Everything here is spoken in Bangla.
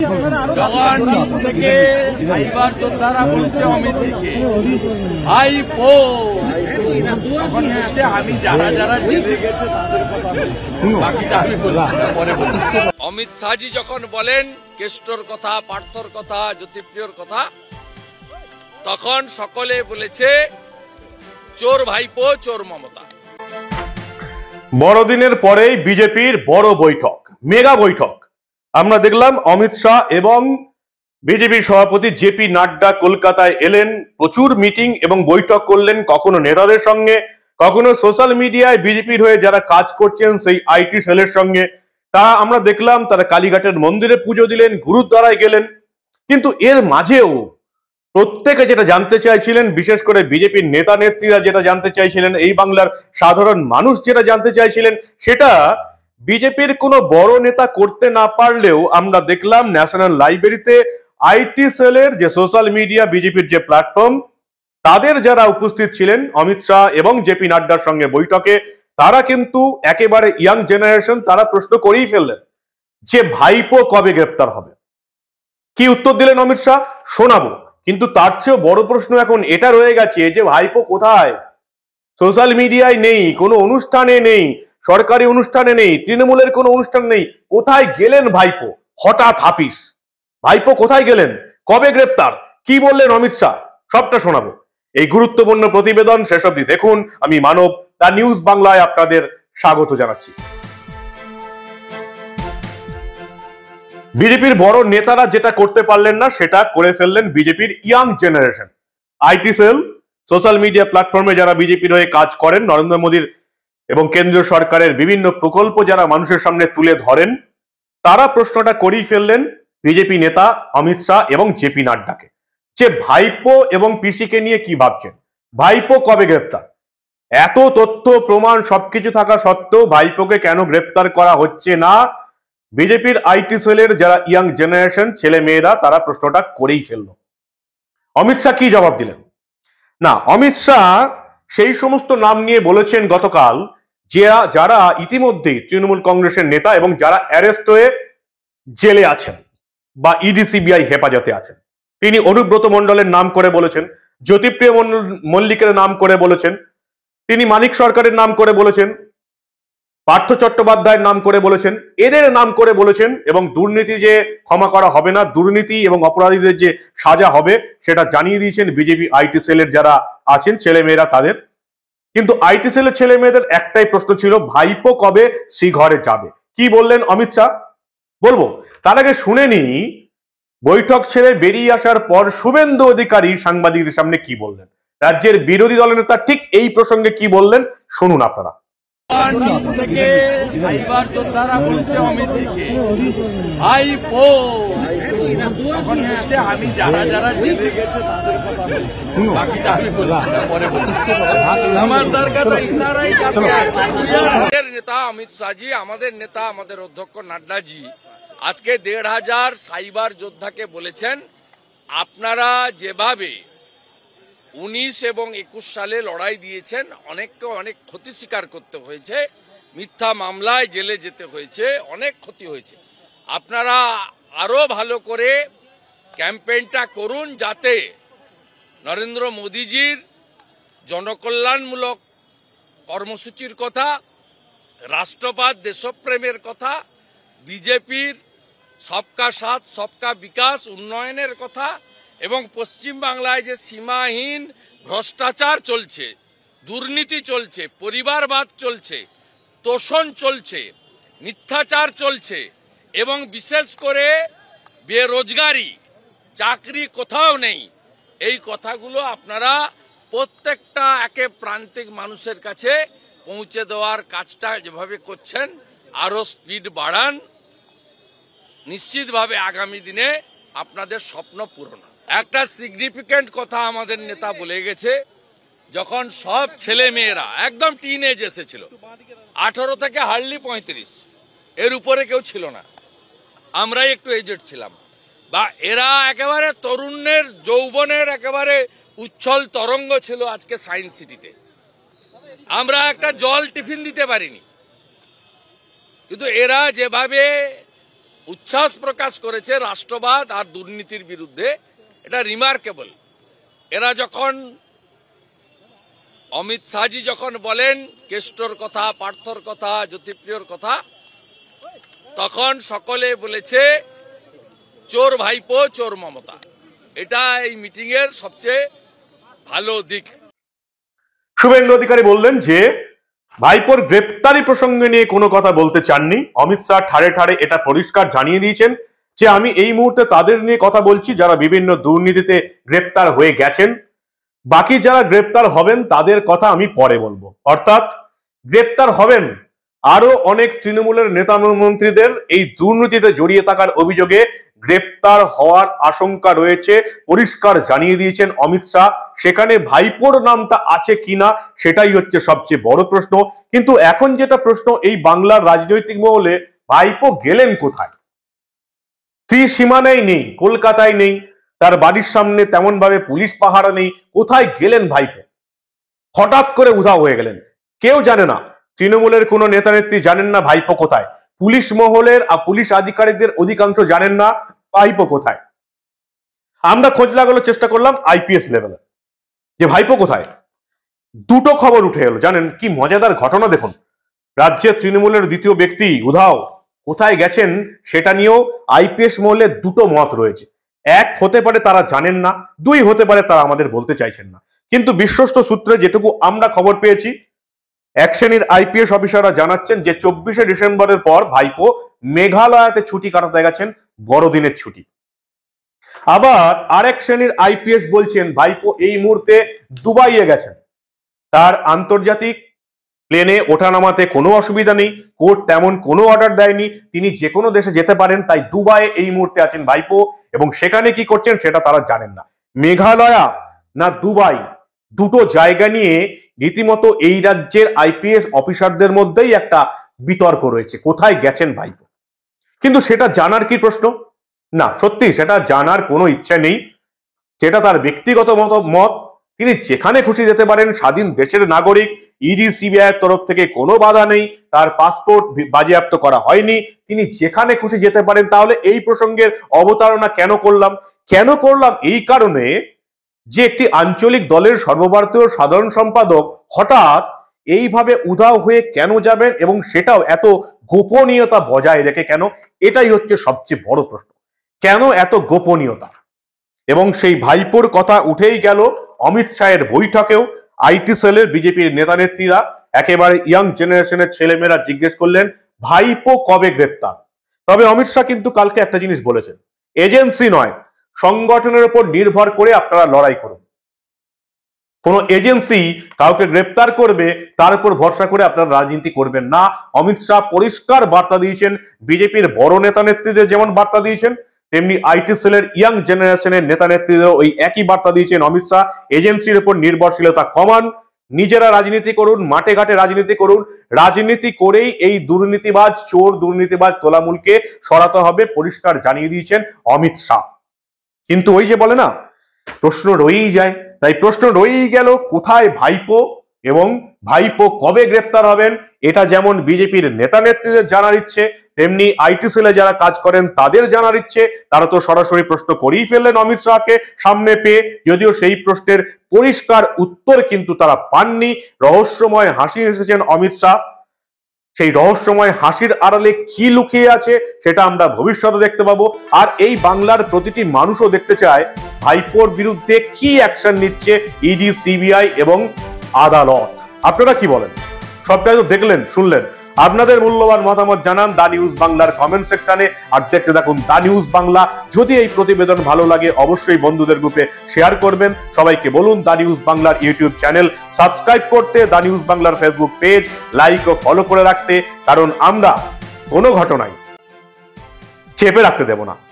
জওয়ান থেকে সাইবার যোদ্ধারা বলছে পো অমিত শাহজি যখন বলেন কেষ্টর কথা পার্থর কথা জ্যোতিপ্রিয়র কথা তখন সকলে বলেছে চোর ভাইপো চোর মমতা বড়দিনের পরেই বিজেপির বড় বৈঠক মেগা বৈঠক আমরা দেখলাম অমিত শাহ এবং বিজেপি সভাপতি জেপি নাড্ডা কলকাতায় এলেন প্রচুর মিটিং এবং বৈঠক করলেন কখনো নেতাদের সঙ্গে কখনো সোশ্যাল মিডিয়ায় বিজেপির হয়ে যারা কাজ করছেন সেই আইটি সেলের সঙ্গে তারা আমরা দেখলাম তারা কালীঘাটের মন্দিরে পুজো দিলেন গুরুদ্বারায় গেলেন কিন্তু এর মাঝেও প্রত্যেকে যেটা জানতে চাইছিলেন বিশেষ করে বিজেপির নেতা নেত্রীরা যেটা জানতে চাইছিলেন এই বাংলার সাধারণ মানুষ যেটা জানতে চাইছিলেন সেটা বিজেপির কোনো বড় নেতা করতে না পারলেও আমরা দেখলাম ন্যাশনাল লাইব্রেরিতে আইটি সেলের যে সোশ্যাল মিডিয়া বিজেপির যে প্ল্যাটফর্ম তাদের যারা উপস্থিত ছিলেন অমিত শাহ এবং জেপি নাড্ডার সঙ্গে বৈঠকে তারা কিন্তু একেবারে ইয়াং জেনারেশন তারা প্রশ্ন করেই ফেললেন যে ভাইপো কবে গ্রেপ্তার হবে কি উত্তর দিলেন অমিত শাহ শোনাবো কিন্তু তার চেয়েও বড় প্রশ্ন এখন এটা রয়ে গেছে যে ভাইপো কোথায় সোশ্যাল মিডিয়ায় নেই কোনো অনুষ্ঠানে নেই সরকারি অনুষ্ঠানে নেই তৃণমূলের কোনো অনুষ্ঠান নেই কোথায় গেলেন ভাইপো হঠাৎ হাপিস ভাইপো কোথায় গেলেন কবে গ্রেপ্তার কি বললেন অমিত শাহ সবটা শোনাবো এই গুরুত্বপূর্ণ প্রতিবেদন শেষ অব্দি দেখুন আমি মানব দা নিউজ বাংলায় আপনাদের স্বাগত জানাচ্ছি বিজেপির বড় নেতারা যেটা করতে পারলেন না সেটা করে ফেললেন বিজেপির young generation IT cell social media প্ল্যাটফর্মে যারা বিজেপির হয়ে কাজ করেন নরেন্দ্র মোদীর এবং কেন্দ্রীয় সরকারের বিভিন্ন প্রকল্প যারা মানুষের সামনে তুলে ধরেন তারা প্রশ্নটা করেই ফেললেন বিজেপি নেতা অমিত শাহ এবং জেপি নাড্ডাকে যে ভাইপো এবং পিসিকে নিয়ে কি ভাবছেন ভাইপো কবে গ্রেপ্তার এত তথ্য প্রমাণ সবকিছু থাকা সত্ত্বেও ভাইপোকে কেন গ্রেপ্তার করা হচ্ছে না বিজেপির আইটি সেলের যারা ইয়াং জেনারেশন ছেলে মেয়েরা তারা প্রশ্নটা করেই ফেলল অমিত শাহ কি জবাব দিলেন না অমিত শাহ সেই সমস্ত নাম নিয়ে বলেছেন গতকাল যারা যারা ইতিমধ্যেই তৃণমূল কংগ্রেসের নেতা এবং যারা অ্যারেস্ট হয়ে জেলে আছেন বা ইডিসিবিআই হেফাজতে আছেন তিনি অনুব্রত মণ্ডলের নাম করে বলেছেন জ্যোতিপ্রিয় মল্লিকের নাম করে বলেছেন তিনি মানিক সরকারের নাম করে বলেছেন পার্থ চট্টোপাধ্যায়ের নাম করে বলেছেন এদের নাম করে বলেছেন এবং দুর্নীতি যে ক্ষমা করা হবে না দুর্নীতি এবং অপরাধীদের যে সাজা হবে সেটা জানিয়ে দিয়েছেন বিজেপি আইটি সেলের যারা আছেন ছেলেমেয়েরা তাদের কিন্তু আইটি সেলের ছেলে মেয়েদের একটাই প্রশ্ন ছিল ভাইপো কবে সি ঘরে যাবে কি বললেন অমিত শাহ বলবো তার আগে শুনে নি বৈঠক ছেড়ে বেরিয়ে আসার পর শুভেন্দু অধিকারী সাংবাদিকদের সামনে কি বললেন রাজ্যের বিরোধী দলের নেতা ঠিক এই প্রসঙ্গে কি বললেন শুনুন আপনারা থেকে বলছে অমিতকে যখন হয়েছে আমি যারা যারা জেলে গেছে আমার কাছে নেতা অমিত শাহজি আমাদের নেতা আমাদের অধ্যক্ষ নাড্ডাজি আজকে দেড় হাজার সাইবার যোদ্ধাকে বলেছেন আপনারা যেভাবে উনিশ এবং একুশ সালে লড়াই দিয়েছেন অনেককে অনেক ক্ষতি স্বীকার করতে হয়েছে মিথ্যা মামলায় জেলে যেতে হয়েছে অনেক ক্ষতি হয়েছে আপনারা আরো ভালো করে ক্যাম্পেইনটা করুন যাতে নরেন্দ্র মোদীজির জনকল্যাণমূলক কর্মসূচির কথা রাষ্ট্রবাদ দেশপ্রেমের কথা বিজেপির সবকা সাথ সবকা বিকাশ উন্নয়নের কথা এবং পশ্চিমবাংলায় যে সীমাহীন ভ্রষ্টাচার চলছে দুর্নীতি চলছে পরিবারবাদ চলছে তোষণ চলছে মিথ্যাচার চলছে এবং বিশেষ করে বেরোজগারি চাকরি কোথাও নেই এই কথাগুলো আপনারা প্রত্যেকটা একে প্রান্তিক মানুষের কাছে পৌঁছে দেওয়ার কাজটা যেভাবে করছেন আরও স্পিড বাড়ান নিশ্চিতভাবে আগামী দিনে আপনাদের স্বপ্ন পূরণ একটা সিগনিফিকেন্ট কথা আমাদের নেতা বলে গেছে যখন সব ছেলে মেয়েরা একদম টিন এজ এসেছিল আঠারো থেকে হার্ডলি পঁয়ত্রিশ এর উপরে কেউ ছিল না আমরাই একটু এজেড ছিলাম বা এরা একেবারে তরুণের যৌবনের একেবারে উচ্ছল তরঙ্গ ছিল আজকে সায়েন্স সিটিতে আমরা একটা জল টিফিন দিতে পারিনি কিন্তু এরা যেভাবে উচ্ছ্বাস প্রকাশ করেছে রাষ্ট্রবাদ আর দুর্নীতির বিরুদ্ধে এটা রিমার্কেবল এরা যখন অমিত শাহজি যখন বলেন কেষ্টর কথা পার্থর কথা জ্যোতিপ্রিয়র কথা তখন সকলে বলেছে চোর ভাইপো চোর মমতা এটা এই মিটিং এর সবচেয়ে ভালো দিক শুভেন্দু অধিকারী বললেন যে ভাইপোর গ্রেপ্তারি প্রসঙ্গে নিয়ে কোনো কথা বলতে চাননি অমিত শাহ ঠারে ঠারে এটা পরিষ্কার জানিয়ে দিয়েছেন যে আমি এই মুহূর্তে তাদের নিয়ে কথা বলছি যারা বিভিন্ন দুর্নীতিতে গ্রেপ্তার হয়ে গেছেন বাকি যারা গ্রেপ্তার হবেন তাদের কথা আমি পরে বলবো অর্থাৎ গ্রেপ্তার হবেন আরো অনেক তৃণমূলের নেতা মন্ত্রীদের এই দুর্নীতিতে জড়িয়ে থাকার অভিযোগে গ্রেপ্তার হওয়ার আশঙ্কা রয়েছে পরিষ্কার জানিয়ে দিয়েছেন অমিত শাহ সেখানে ভাইপোর নামটা আছে কিনা সেটাই হচ্ছে সবচেয়ে বড় প্রশ্ন কিন্তু এখন যেটা প্রশ্ন এই বাংলার রাজনৈতিক মহলে ভাইপো গেলেন কোথায় স্ত্রী সীমানায় নেই কলকাতায় নেই তার বাড়ির সামনে তেমন ভাবে পুলিশ পাহারা নেই কোথায় গেলেন ভাইপো হঠাৎ করে উধাও হয়ে গেলেন কেউ জানে না তৃণমূলের কোনো নেতা নেত্রী জানেন না ভাইপো কোথায় পুলিশ মহলের আর পুলিশ আধিকারিকদের অধিকাংশ জানেন না ভাইপো কোথায় আমরা খোঁজ লাগানোর চেষ্টা করলাম আইপিএস লেভেলে যে ভাইপো কোথায় দুটো খবর উঠে এলো জানেন কি মজাদার ঘটনা দেখুন রাজ্যের তৃণমূলের দ্বিতীয় ব্যক্তি উধাও কোথায় গেছেন সেটা নিয়েও আইপিএস মহলে দুটো মত রয়েছে এক হতে পারে তারা জানেন না দুই হতে পারে তারা আমাদের বলতে চাইছেন না কিন্তু বিশ্বস্ত সূত্রে যেটুকু আমরা খবর পেয়েছি এক শ্রেণীর আইপিএস অফিসাররা জানাচ্ছেন যে চব্বিশে ডিসেম্বরের পর ভাইপো মেঘালয়াতে ছুটি কাটাতে গেছেন বড়দিনের ছুটি আবার আরেক শ্রেণীর আইপিএস বলছেন ভাইপো এই মুহূর্তে দুবাইয়ে গেছেন তার আন্তর্জাতিক প্লেনে ওঠানামাতে কোনো অসুবিধা নেই কোর্ট তেমন কোনো অর্ডার দেয়নি তিনি যে কোনো দেশে যেতে পারেন তাই দুবাইয়ে এই মুহূর্তে আছেন ভাইপো এবং সেখানে কি করছেন সেটা তারা জানেন না মেঘালয়া না দুবাই দুটো জায়গা নিয়ে রীতিমতো এই রাজ্যের আইপিএস অফিসারদের মধ্যেই একটা বিতর্ক রয়েছে কোথায় গেছেন ভাইপো কিন্তু সেটা জানার কি প্রশ্ন না সত্যি সেটা জানার কোনো ইচ্ছা নেই সেটা তার ব্যক্তিগত মত মত তিনি যেখানে খুশি যেতে পারেন স্বাধীন দেশের নাগরিক ইডি e সিবিআই তরফ থেকে কোনো বাধা নেই তার পাসপোর্ট বাজেয়াপ্ত করা হয়নি তিনি যেখানে খুশি যেতে পারেন তাহলে এই প্রসঙ্গের অবতারণা কেন করলাম কেন করলাম এই কারণে যে একটি আঞ্চলিক দলের সর্বভারতীয় সাধারণ সম্পাদক হঠাৎ এইভাবে উধাও হয়ে কেন যাবেন এবং সেটাও এত গোপনীয়তা বজায় রেখে কেন এটাই হচ্ছে সবচেয়ে বড় প্রশ্ন কেন এত গোপনীয়তা এবং সেই ভাইপোর কথা উঠেই গেল অমিত শাহের বৈঠকেও আইটি সেলের বিজেপির নেতা নেত্রীরা একেবারে ইয়াং জেনারেশনের ছেলেমেয়েরা জিজ্ঞেস করলেন ভাইপো কবে গ্রেপ্তার তবে অমিত শাহ কিন্তু কালকে একটা জিনিস বলেছেন এজেন্সি নয় সংগঠনের উপর নির্ভর করে আপনারা লড়াই করুন কোন এজেন্সি কাউকে গ্রেপ্তার করবে তার উপর ভরসা করে আপনারা রাজনীতি করবেন না অমিত শাহ পরিষ্কার বার্তা দিয়েছেন বিজেপির বড় নেতা নেত্রীদের যেমন বার্তা দিয়েছেন তেমনি আইটি সেলের ইয়াং জেনারেশনের নেতা নেত্রীদেরও ওই একই বার্তা দিয়েছেন অমিত শাহ এজেন্সির উপর নির্ভরশীলতা কমান নিজেরা রাজনীতি করুন মাঠে ঘাটে রাজনীতি করুন রাজনীতি করেই এই দুর্নীতিবাজ চোর দুর্নীতিবাজ তোলামূলকে সরাতে হবে পরিষ্কার জানিয়ে দিয়েছেন অমিত শাহ কিন্তু ওই যে বলে না প্রশ্ন রয়েই যায় তাই প্রশ্ন রয়েই গেল কোথায় ভাইপো এবং ভাইপো কবে গ্রেপ্তার হবেন এটা যেমন বিজেপির নেতা নেত্রীদের জানার ইচ্ছে তেমনি আইটি সেলে যারা কাজ করেন তাদের জানার ইচ্ছে তারা তো সরাসরি প্রশ্ন করেই ফেললেন অমিত শাহকে সামনে পেয়ে যদিও সেই প্রশ্নের পরিষ্কার উত্তর কিন্তু তারা পাননি রহস্যময় হাসি হেসেছেন অমিত শাহ সেই রহস্যময় হাসির আড়ালে কি লুকিয়ে আছে সেটা আমরা ভবিষ্যতে দেখতে পাবো আর এই বাংলার প্রতিটি মানুষও দেখতে চায় ভাইপোর বিরুদ্ধে কি অ্যাকশন নিচ্ছে ইডি e সিবিআই এবং আদালত আপনারা কি বলেন সবটাই তো দেখলেন শুনলেন আপনাদের মূল্যবান মতামত জানান দা নিউজ বাংলার কমেন্ট সেকশনে আর দেখতে থাকুন দা নিউজ বাংলা যদি এই প্রতিবেদন ভালো লাগে অবশ্যই বন্ধুদের গ্রুপে শেয়ার করবেন সবাইকে বলুন দা নিউজ বাংলার ইউটিউব চ্যানেল সাবস্ক্রাইব করতে দা নিউজ বাংলার ফেসবুক পেজ লাইক ও ফলো করে রাখতে কারণ আমরা কোনো ঘটনায় চেপে রাখতে দেব না